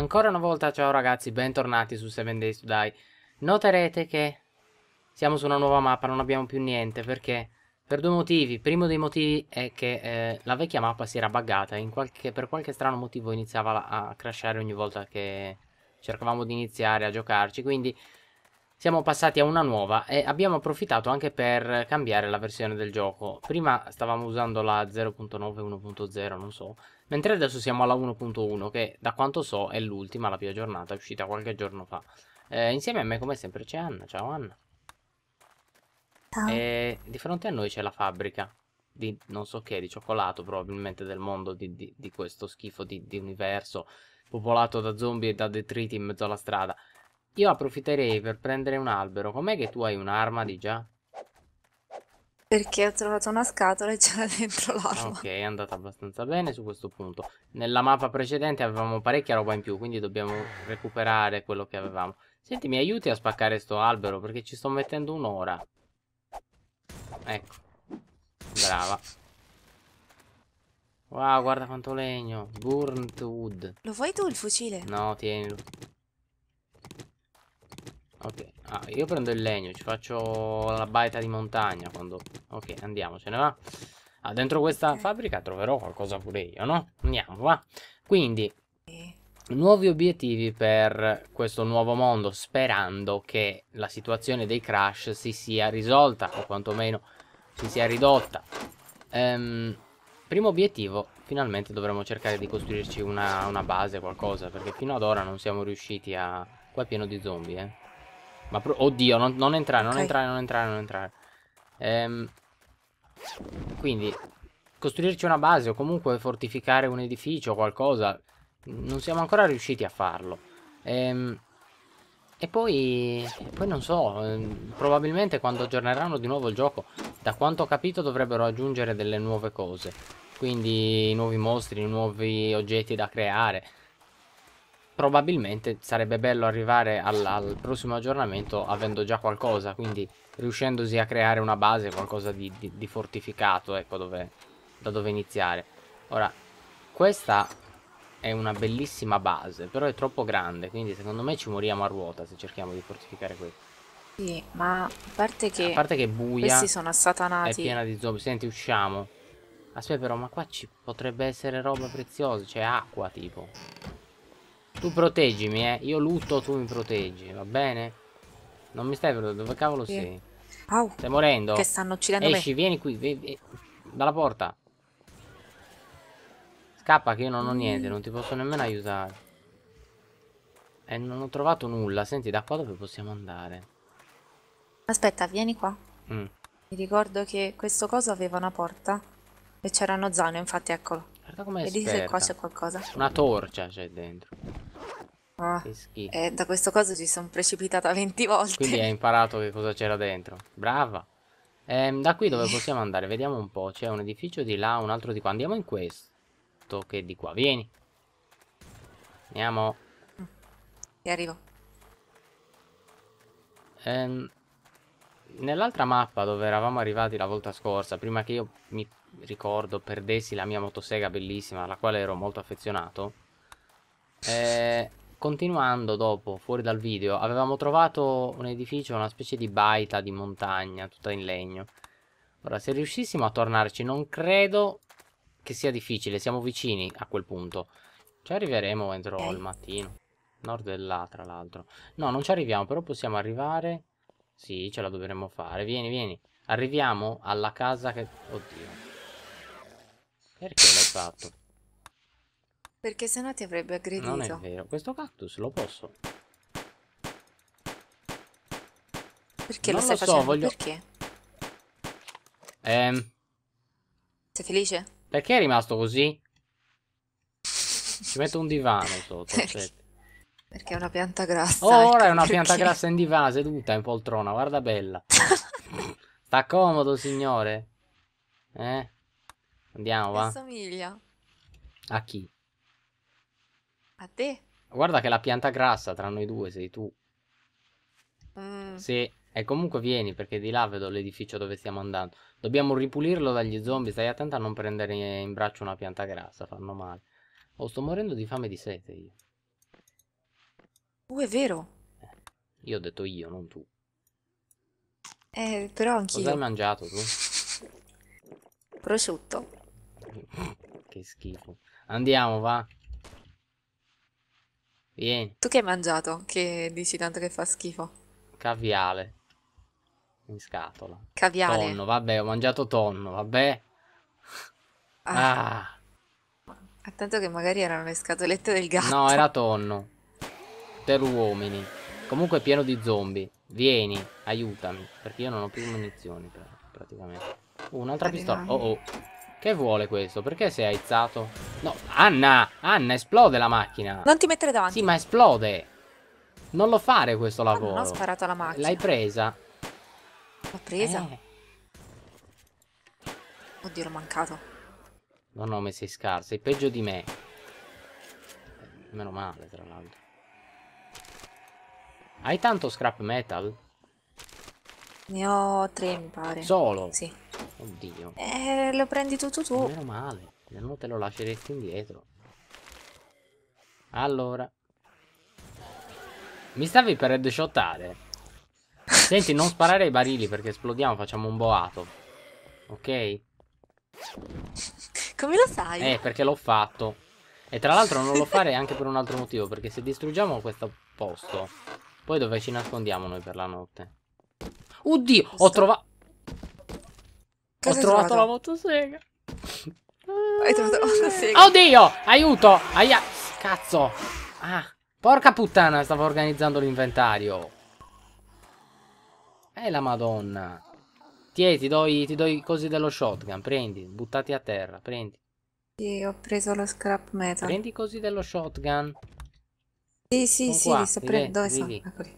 Ancora una volta ciao ragazzi, bentornati su 7 Days to Die. Noterete che siamo su una nuova mappa, non abbiamo più niente, perché? Per due motivi. Primo dei motivi è che eh, la vecchia mappa si era buggata, qualche, per qualche strano motivo iniziava a crashare ogni volta che cercavamo di iniziare a giocarci, quindi siamo passati a una nuova e abbiamo approfittato anche per cambiare la versione del gioco. Prima stavamo usando la 0.9, 1.0, non so, mentre adesso siamo alla 1.1 che da quanto so è l'ultima, la più aggiornata, è uscita qualche giorno fa. Eh, insieme a me come sempre c'è Anna, ciao Anna. Ciao. E eh, di fronte a noi c'è la fabbrica di non so che, di cioccolato probabilmente del mondo, di, di, di questo schifo di, di universo popolato da zombie e da detriti in mezzo alla strada. Io approfitterei per prendere un albero. Com'è che tu hai un'arma di già? Perché ho trovato una scatola e c'era dentro l'arma. Ok, è andata abbastanza bene su questo punto. Nella mappa precedente avevamo parecchia roba in più, quindi dobbiamo recuperare quello che avevamo. Senti, mi aiuti a spaccare sto albero, perché ci sto mettendo un'ora. Ecco. Brava. Wow, guarda quanto legno. Burnt wood. Lo vuoi tu il fucile? No, tienilo. Ok, ah, io prendo il legno, ci faccio la baita di montagna quando... Ok, andiamo, ce ne va. Ah, dentro questa fabbrica troverò qualcosa pure io, no? Andiamo, va. Quindi, nuovi obiettivi per questo nuovo mondo, sperando che la situazione dei crash si sia risolta, o quantomeno si sia ridotta. Ehm, primo obiettivo, finalmente dovremmo cercare di costruirci una, una base, qualcosa, perché fino ad ora non siamo riusciti a... Qua è pieno di zombie, eh. Ma oddio, non, non, entrare, non entrare, non entrare, non entrare. Ehm, quindi, costruirci una base o comunque fortificare un edificio o qualcosa, non siamo ancora riusciti a farlo. Ehm, e poi, poi non so, ehm, probabilmente quando aggiorneranno di nuovo il gioco, da quanto ho capito dovrebbero aggiungere delle nuove cose. Quindi nuovi mostri, nuovi oggetti da creare probabilmente sarebbe bello arrivare al, al, prossimo aggiornamento avendo già qualcosa, quindi riuscendosi a creare una base, qualcosa di, di, di fortificato, ecco, dove, da dove iniziare. Ora, questa è una bellissima base, però è troppo grande, quindi secondo me ci moriamo a ruota se cerchiamo di fortificare questo. Sì, ma a parte che... A parte che è buia... Questi sono assatanati. È piena di zombie. Senti, usciamo. Aspetta però, ma qua ci potrebbe essere roba preziosa, c'è acqua tipo. Tu proteggimi, eh. Io lutto, tu mi proteggi, va bene? Non mi stai per dove cavolo sì. sei? Au. Stai morendo. Che stanno uccidendo Esci, me. vieni qui, vieni, dalla porta. Scappa che io non ho niente, non ti posso nemmeno aiutare. E non ho trovato nulla. Senti, da qua dove possiamo andare? Aspetta, vieni qua. Mm. Mi ricordo che questo coso aveva una porta e c'erano zone, infatti eccolo. Guarda com'è Vedi se qua c'è qualcosa. Una torcia c'è dentro. Ah, che eh, da questo coso ci sono precipitata 20 volte. Quindi hai imparato che cosa c'era dentro. Brava. Eh, da qui dove possiamo andare? Vediamo un po'. C'è un edificio di là, un altro di qua. Andiamo in questo che è di qua. Vieni. Andiamo. Ti arrivo. Eh, Nell'altra mappa dove eravamo arrivati la volta scorsa, prima che io mi ricordo perdessi la mia motosega bellissima, alla quale ero molto affezionato, eh, continuando dopo, fuori dal video, avevamo trovato un edificio, una specie di baita di montagna, tutta in legno. Ora, se riuscissimo a tornarci, non credo che sia difficile, siamo vicini a quel punto. Ci arriveremo entro il mattino. Nord e là, tra l'altro. No, non ci arriviamo, però possiamo arrivare... Sì, ce la dovremmo fare. Vieni, vieni. Arriviamo alla casa che... Oddio. Perché l'hai fatto? Perché sennò ti avrebbe aggredito. Non è vero. Questo cactus lo posso. Perché non lo stai lo so, facendo? Voglio... Perché? Ehm... Sei felice? Perché è rimasto così? Ci metto un divano sotto. Perché? Cioè. Perché è una pianta grassa. Oh, ora è ecco, una perché. pianta grassa in divano, seduta in poltrona, guarda bella. Sta comodo, signore. Eh? Andiamo, va. Assomiglia. A chi? A te? Guarda che la pianta grassa tra noi due sei tu. Mm. Sì, e comunque vieni perché di là vedo l'edificio dove stiamo andando. Dobbiamo ripulirlo dagli zombie, stai attenta a non prendere in braccio una pianta grassa, fanno male. Oh, sto morendo di fame e di sete io. Oh, è vero. Eh, io ho detto io, non tu. Eh, però anch'io. Cosa hai mangiato tu? Prosciutto. che schifo. Andiamo, va. Vieni. Tu che hai mangiato? Che dici tanto che fa schifo? Caviale. In scatola. Caviale. Tonno, vabbè, ho mangiato tonno, vabbè. Ah. ah. ah tanto che magari erano le scatolette del gatto. No, era tonno. Per uomini. Comunque è pieno di zombie. Vieni, aiutami. Perché io non ho più munizioni, praticamente. Uh, un'altra pistola. Oh, oh. Che vuole questo? Perché sei aizzato? No, Anna! Anna, esplode la macchina! Non ti mettere davanti! Sì, ma esplode! Non lo fare questo ah, lavoro! non ho sparato la macchina! L'hai presa! L'ho presa? Eh. Oddio, l'ho mancato! Non ho messo in scarsa, sei peggio di me! Meno male, tra l'altro. Hai tanto scrap metal? Ne ho tre, mi pare. Solo? Sì. Oddio. Eh, lo prendi tutto tu. Meno male, Non te lo lasceresti indietro. Allora. Mi stavi per headshottare. Senti, non sparare ai barili perché esplodiamo, facciamo un boato. Ok? Come lo sai? Eh, perché l'ho fatto. E tra l'altro non lo fare anche per un altro motivo, perché se distruggiamo questo posto, poi dove ci nascondiamo noi per la notte? Oddio, ho trovato... Cosa Ho trovato, trovato la motosega. Hai trovato la motosega. Ah, oddio! Aiuto! Aia! Cazzo! Ah! Porca puttana, stavo organizzando l'inventario. Eh la madonna. Tiè, ti do, i, ti do i cosi dello shotgun. Prendi, buttati a terra, prendi. Sì, ho preso lo scrap metal. Prendi così dello shotgun. Sì, sì, Sono sì, qua, li sto prendendo. Dove sono?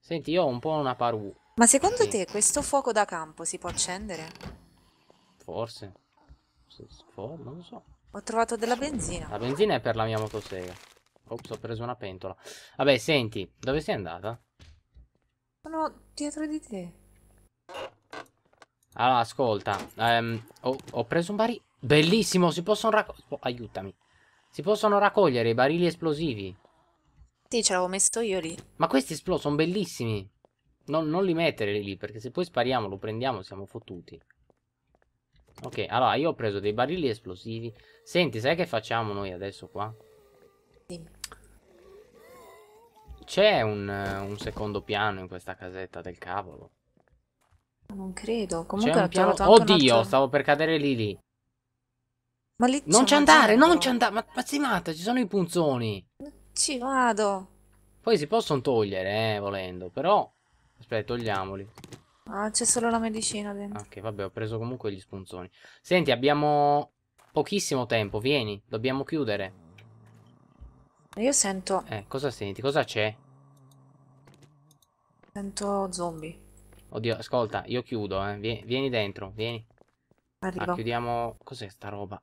Senti, io ho un po' una paru. Ma secondo sì. te questo fuoco da campo si può accendere? Forse. For non lo so. Ho trovato della benzina. La benzina è per la mia motosega. Ops, ho preso una pentola. Vabbè, senti, dove sei andata? Sono dietro di te. Allora, ascolta. Um, ho, ho, preso un barile. Bellissimo, si possono raccogliere. Oh, aiutami. Si possono raccogliere i barili esplosivi. Sì, ce l'avevo messo io lì. Ma questi esplosivi sono bellissimi. No, non li mettere lì, perché se poi spariamo, lo prendiamo, siamo fottuti. Ok, allora io ho preso dei barili esplosivi. Senti, sai che facciamo noi adesso qua? C'è un, un, secondo piano in questa casetta del cavolo? Non credo. Comunque ho piano... trovato Oddio, altro... stavo per cadere lì lì. Ma lì Non c'è andare, dentro. non c'è andare. Ma, ma si matta, ci sono i punzoni. Ci vado. Poi si possono togliere, eh, volendo, però... Aspetta, togliamoli. Ah, c'è solo la medicina dentro. Ah, ok, vabbè, ho preso comunque gli spunzoni. Senti, abbiamo pochissimo tempo, vieni, dobbiamo chiudere. Io sento... Eh, cosa senti? Cosa c'è? Sento zombie. Oddio, ascolta, io chiudo, eh. Vieni, vieni dentro, vieni. Ah, Arrivo. Ah, chiudiamo... Cos'è sta roba?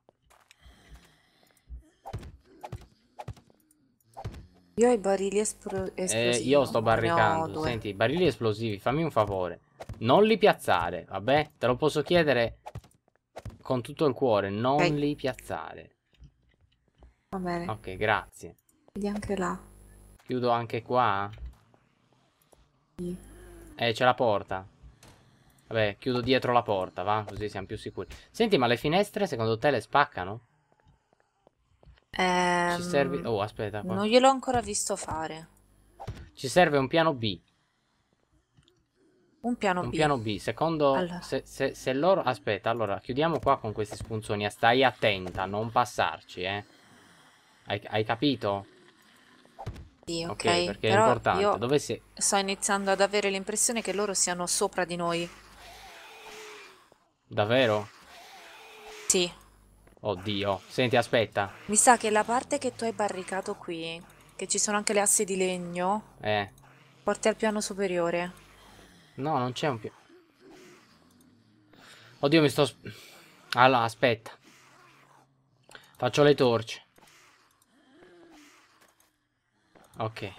Io ho i barili espl esplosivi. Eh, io sto barricando. Senti, barili esplosivi, fammi un favore. Non li piazzare, vabbè? Te lo posso chiedere con tutto il cuore, non okay. li piazzare. Va bene. Ok, grazie. Vedi anche là. Chiudo anche qua? Sì. Eh, c'è la porta. Vabbè, chiudo dietro la porta, va? Così siamo più sicuri. Senti, ma le finestre secondo te le spaccano? Ehm, Ci serve... Oh, aspetta. Qua. Non gliel'ho ancora visto fare. Ci serve un piano B. Un piano un B. piano B. Secondo... Allora. Se, se, se, loro... Aspetta, allora, chiudiamo qua con questi spunzoni. Eh. Stai attenta a non passarci, eh. Hai, hai capito? Sì, ok. okay perché Però è importante. Dove sei? Sto iniziando ad avere l'impressione che loro siano sopra di noi. Davvero? Sì. Oddio. Senti, aspetta. Mi sa che la parte che tu hai barricato qui, che ci sono anche le assi di legno, eh. porti al piano superiore. No, non c'è un piano. Oddio, mi sto... Allora, aspetta. Faccio le torce. Ok.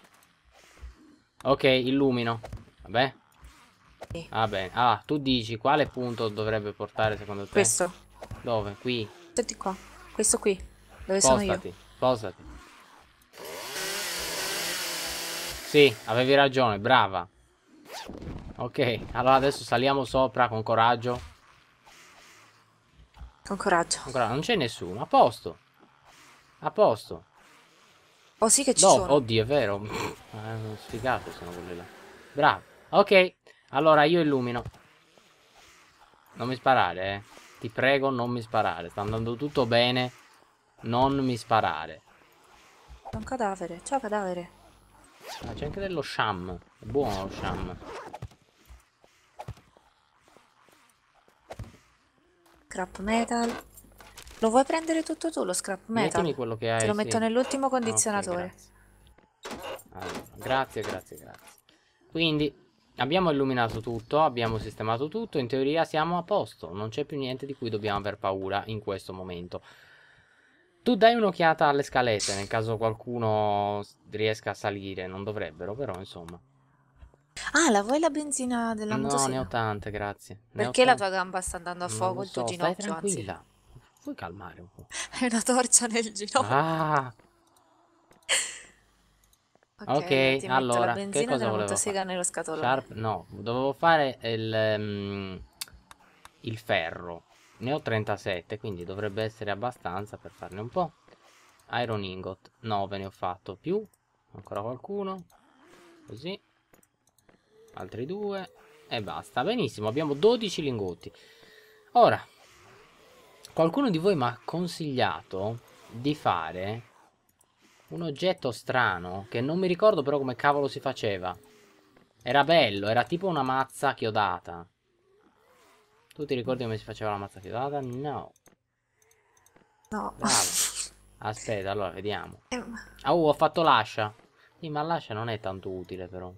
Ok, illumino. Vabbè. Sì. Va ah, bene. Ah, tu dici quale punto dovrebbe portare secondo te? Questo. Dove? Qui. Senti qua. Questo qui. Dove Spostati. sono io? Spostati. Sì, avevi ragione, brava. Ok, allora adesso saliamo sopra con coraggio. Con coraggio. Con coraggio. Non c'è nessuno, a posto. A posto. Oh sì che ci no, sono. Oddio, è vero. eh, sfigato sono quelli là. Bravo. Ok, allora io illumino. Non mi sparare, eh. Ti prego non mi sparare. Sta andando tutto bene. Non mi sparare. C'è un cadavere. Ciao cadavere. Ah, c'è anche dello sham. È buono lo sham. Scrap metal. Lo vuoi prendere tutto tu lo scrap metal? Mettimi quello che hai. Te lo metto sì. nell'ultimo ah, condizionatore. Okay, grazie. Allora, grazie, grazie, grazie. Quindi Abbiamo illuminato tutto, abbiamo sistemato tutto, in teoria siamo a posto, non c'è più niente di cui dobbiamo aver paura in questo momento. Tu dai un'occhiata alle scalette nel caso qualcuno riesca a salire, non dovrebbero però insomma. Ah, la vuoi la benzina della no, motosega? No, ne ho tante, grazie. Ne Perché la tua gamba sta andando a fuoco, il tuo so, ginocchio, stai tranquilla. Anzi. Puoi calmare un po'. È una torcia nel ginocchio. Ah! Ok, okay ti allora, metto la che cosa della motosega nello scatolone. Sharp, no, dovevo fare il, um, il ferro. Ne ho 37, quindi dovrebbe essere abbastanza per farne un po'. Iron ingot, 9 ne ho fatto, più ancora qualcuno. Così. Altri due. E basta, benissimo, abbiamo 12 lingotti. Ora, qualcuno di voi mi ha consigliato di fare un oggetto strano che non mi ricordo però come cavolo si faceva. Era bello, era tipo una mazza chiodata. Tu ti ricordi come si faceva la mazza chiodata? No. No. Bravo. Aspetta, allora, vediamo. oh, ho fatto l'ascia. Sì, ma l'ascia non è tanto utile, però.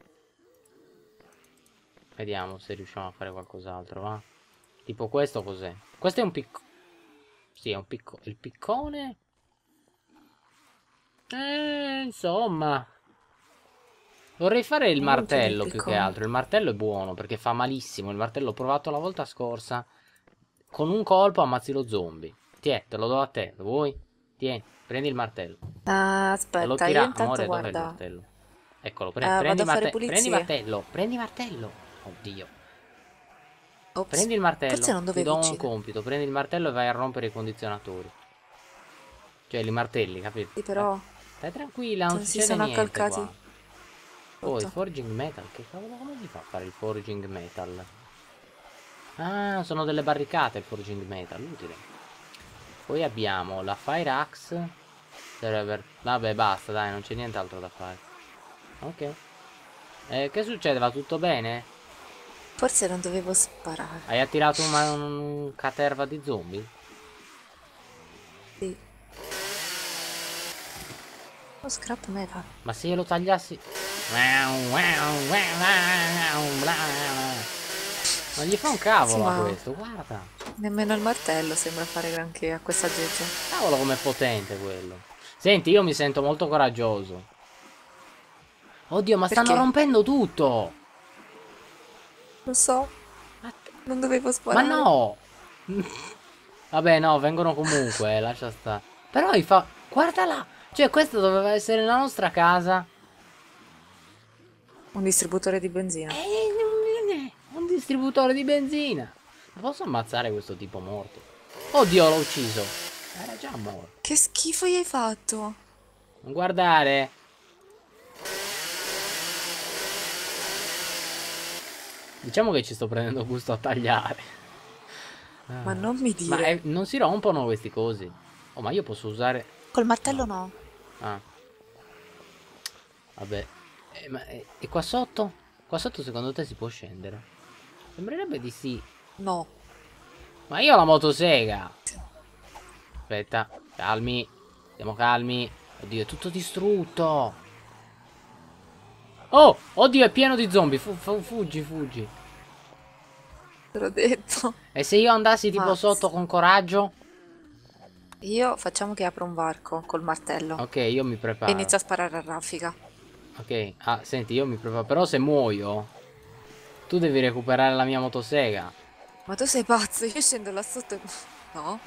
Vediamo se riusciamo a fare qualcos'altro, va? Tipo questo cos'è? Questo è un picco... Sì, è un picco... Il piccone? Eh, insomma. Vorrei fare il martello più che altro. Il martello è buono perché fa malissimo. Il martello l'ho provato la volta scorsa. Con un colpo ammazzi lo zombie. Tiè, te lo do a te. Lo vuoi? Tiè, prendi il martello. Ah, aspetta, lo tira... io intanto Amore, guarda. il martello? Eccolo, pre uh, prendi, marte prendi martello. Prendi martello. Oddio. Ops. Prendi il martello. Forse non dovevo Ti do uccidere. un compito. Prendi il martello e vai a rompere i condizionatori. Cioè, li martelli, capito? Sì, però... Eh. Stai tranquilla, non cioè, si sono accalcati. Qua. Oh, il forging metal, che cavolo come si fa a fare il forging metal? Ah, sono delle barricate il forging metal, utile. Poi abbiamo la fire axe. Server. Vabbè, basta, dai, non c'è nient'altro da fare. Ok. Eh, che succede? Va tutto bene? Forse non dovevo sparare. Hai attirato una, un caterva di zombie? Oh, scrap metal. Ma se io lo tagliassi... Ma gli fa un cavolo sì, a questo, guarda. Nemmeno il martello sembra fare granché a questa gente. Cavolo com'è potente quello. Senti, io mi sento molto coraggioso. Oddio, ma Perché? stanno rompendo tutto. Lo so. Non dovevo sparare. Ma no. Vabbè, no, vengono comunque, eh, lascia stare. Però i fa... Guarda là. Cioè, questa doveva essere la nostra casa. Un distributore di benzina. Eh, un distributore di benzina. Ma posso ammazzare questo tipo morto? Oddio, l'ho ucciso. Era già morto. Che schifo gli hai fatto? Non guardare. Diciamo che ci sto prendendo gusto a tagliare. Ma non mi dire. Ma eh, è, non si rompono questi cosi. Oh, ma io posso usare... Col martello no. no. Ah. Vabbè. Eh, ma, eh, e qua sotto? Qua sotto secondo te si può scendere? Sembrerebbe di sì. No. Ma io ho la motosega. Aspetta. Calmi. Siamo calmi. Oddio, è tutto distrutto. Oh, oddio, è pieno di zombie. Fu, fu, fuggi, fuggi. Te l'ho detto. E se io andassi tipo sotto con coraggio? Io facciamo che apro un varco col martello. Ok, io mi preparo. E inizio a sparare a raffica. Ok, ah, senti, io mi preparo. Però se muoio, tu devi recuperare la mia motosega. Ma tu sei pazzo, io scendo là sotto e... No?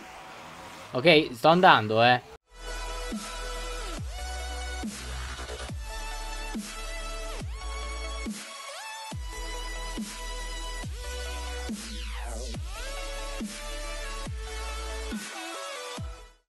Ok, sto andando, eh.